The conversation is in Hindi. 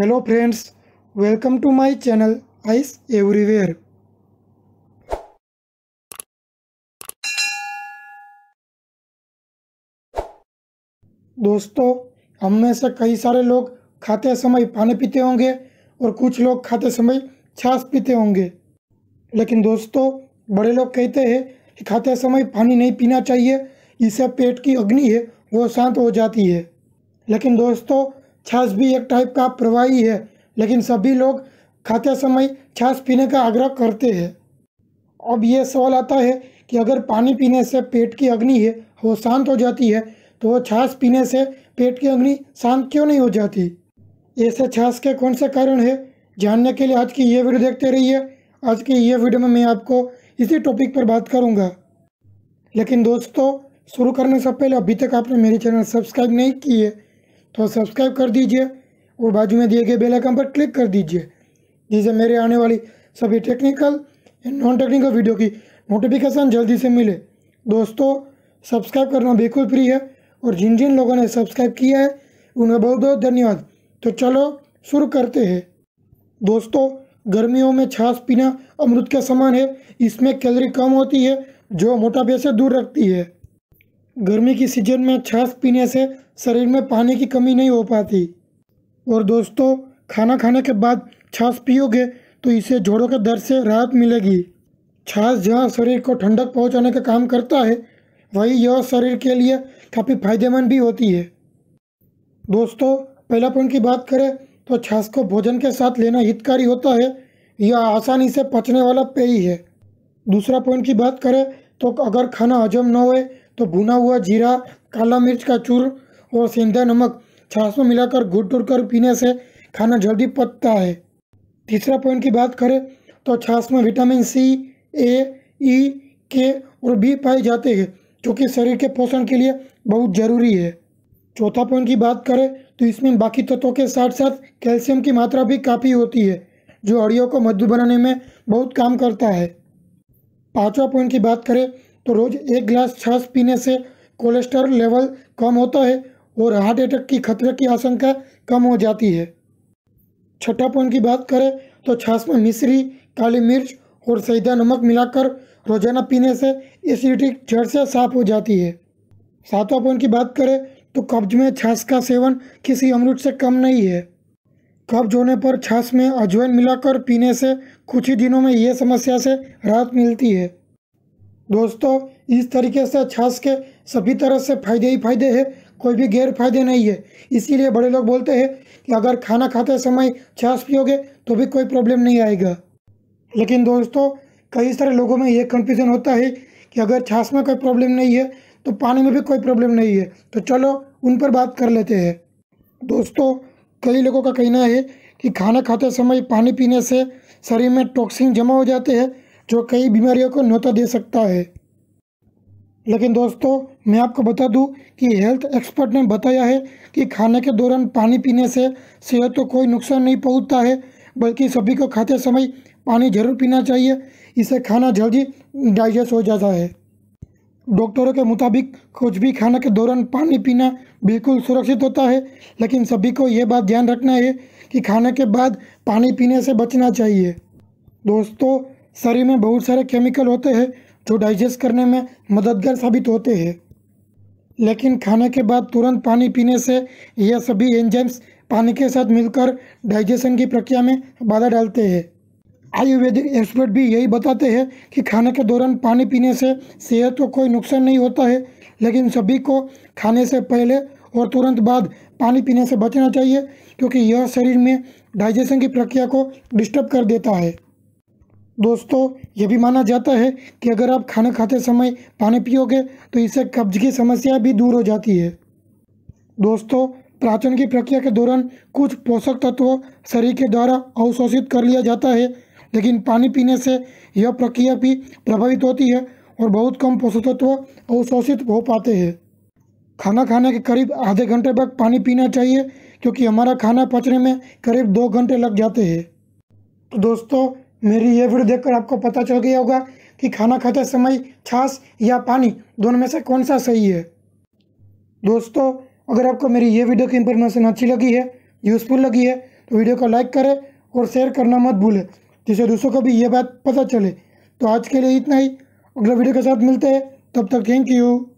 hello friends welcome to my channel ice everywhere दोस्तों हम में से कई सारे लोग खाते समय पानी पीते होंगे और कुछ लोग खाते समय छाछ पीते होंगे लेकिन दोस्तों बड़े लोग कहते हैं कि खाते समय पानी नहीं पीना चाहिए इससे पेट की अग्नि है वो शांत हो जाती है लेकिन दोस्तों छाछ भी एक टाइप का प्रवाही है लेकिन सभी लोग खाते समय छाछ पीने का आग्रह करते हैं अब यह सवाल आता है कि अगर पानी पीने से पेट की अग्नि है वो शांत हो जाती है तो छाछ पीने से पेट की अग्नि शांत क्यों नहीं हो जाती ऐसे छाछ के कौन से कारण है जानने के लिए आज की ये वीडियो देखते रहिए आज की ये वीडियो में मैं आपको इसी टॉपिक पर बात करूँगा लेकिन दोस्तों शुरू करने से पहले अभी तक आपने मेरे चैनल सब्सक्राइब नहीं किए तो सब्सक्राइब कर दीजिए और बाजू में दिए गए बेल आइकन पर क्लिक कर दीजिए जिससे मेरे आने वाली सभी technical and non technical video की नोटिफिकेशन जल्दी से मिले दोस्तों सब्सक्राइब करना बिल्कुल फ्री है और जिन जिन लोगों ने सब्सक्राइब किया है उनका बहुत बहुत धन्यवाद तो चलो शुरू करते हैं दोस्तों गर्मियों में छाछ पीना अमृत के समान है इसमें कैलोरी कम होती है जो मोटापे से दूर रखती है गर्मी की सीजन में छाछ पीने से शरीर में पानी की कमी नहीं हो पाती और दोस्तों खाना खाने के बाद छाछ पियोगे तो इसे जोड़ों के दर्द से राहत मिलेगी छाछ जहाँ शरीर को ठंडक पहुँचाने का काम करता है वही यह शरीर के लिए काफ़ी फायदेमंद भी होती है दोस्तों पहला पॉइंट की बात करें तो छाछ को भोजन के साथ लेना हितकारी होता है यह आसानी से पचने वाला पेय है दूसरा पॉइंट की बात करें तो अगर खाना हजम न होए तो भुना हुआ जीरा काला मिर्च का चूर और सेंधा नमक छाछ में मिलाकर घुट घुट कर पीने से खाना जल्दी पकता है तीसरा पॉइंट की बात करें तो छाछ में विटामिन सी ए ई के और बी पाए जाते हैं जो कि शरीर के पोषण के लिए बहुत ज़रूरी है चौथा पॉइंट की बात करें तो इसमें बाकी तत्वों के साथ साथ कैल्शियम की मात्रा भी काफ़ी होती है जो हड़ियों को मजबूत बनाने में बहुत काम करता है पाँचवा पॉइंट की बात करें तो रोज़ एक गिलास छाछ पीने से कोलेस्ट्रॉल लेवल कम होता है और हार्ट अटैक की खतरे की आशंका कम हो जाती है छठा पॉइंट की बात करें तो छाछ में मिश्री काली मिर्च और सैदा नमक मिलाकर रोजाना पीने से एसिडिटी जड़ से साफ हो जाती है सातवां पॉइंट की बात करें तो कब्ज में छाछ का सेवन किसी अमरूद से कम नहीं है कब्ज होने पर छाछ में अजवाइन मिलाकर पीने से कुछ ही दिनों में यह समस्या से राहत मिलती है दोस्तों इस तरीके से छाछ के सभी तरह से फायदे ही फायदे हैं कोई भी गैर फायदे नहीं है इसीलिए बड़े लोग बोलते हैं कि अगर खाना खाते समय छाछ पियोगे तो भी कोई प्रॉब्लम नहीं आएगा लेकिन दोस्तों कई सारे लोगों में ये कन्फ्यूज़न होता है कि अगर छाछ में कोई प्रॉब्लम नहीं है तो पानी में भी कोई प्रॉब्लम नहीं है तो चलो उन पर बात कर लेते हैं दोस्तों कई लोगों का कहना है कि खाना खाते समय पानी पीने से शरीर में टॉक्सिन जमा हो जाते हैं जो कई बीमारियों को न्योता दे सकता है लेकिन दोस्तों मैं आपको बता दूं कि हेल्थ एक्सपर्ट ने बताया है कि खाने के दौरान पानी पीने से सेहत को कोई नुकसान नहीं पहुंचता है बल्कि सभी को खाते समय पानी जरूर पीना चाहिए इससे खाना जल्दी डाइजेस्ट हो जाता है डॉक्टरों के मुताबिक कुछ भी खाने के दौरान पानी पीना बिल्कुल सुरक्षित होता है लेकिन सभी को ये बात ध्यान रखना है कि खाने के बाद पानी पीने से बचना चाहिए दोस्तों शरीर में बहुत सारे केमिकल होते हैं जो डाइजेस्ट करने में मददगार साबित होते हैं लेकिन खाने के बाद तुरंत पानी पीने से यह सभी एंजाइम्स पानी के साथ मिलकर डाइजेशन की प्रक्रिया में बाधा डालते हैं आयुर्वेदिक एक्सपर्ट भी यही बताते हैं कि खाने के दौरान पानी पीने से सेहत को कोई नुकसान नहीं होता है लेकिन सभी को खाने से पहले और तुरंत बाद पानी पीने से बचना चाहिए क्योंकि यह शरीर में डाइजेशन की प्रक्रिया को डिस्टर्ब कर देता है दोस्तों यह भी माना जाता है कि अगर आप खाना खाते समय पानी पियोगे तो इससे कब्ज की समस्या भी दूर हो जाती है दोस्तों प्राचन की प्रक्रिया के दौरान कुछ पोषक तत्व शरीर के द्वारा अवशोषित कर लिया जाता है लेकिन पानी पीने से यह प्रक्रिया भी प्रभावित होती है और बहुत कम पोषक तत्व अवशोषित हो पाते हैं खाना खाने के करीब आधे घंटे बाद पानी पीना चाहिए क्योंकि हमारा खाना पचने में करीब दो घंटे लग जाते हैं तो दोस्तों मेरी ये वीडियो देखकर आपको पता चल गया होगा कि खाना खाते समय छाछ या पानी दोनों में से कौन सा सही है दोस्तों अगर आपको मेरी ये वीडियो की इन्फॉर्मेशन अच्छी लगी है यूज़फुल लगी है तो वीडियो को लाइक करें और शेयर करना मत भूलें जिससे दूसरों को भी ये बात पता चले तो आज के लिए इतना ही अगला वीडियो के साथ मिलते हैं तब तक थैंक यू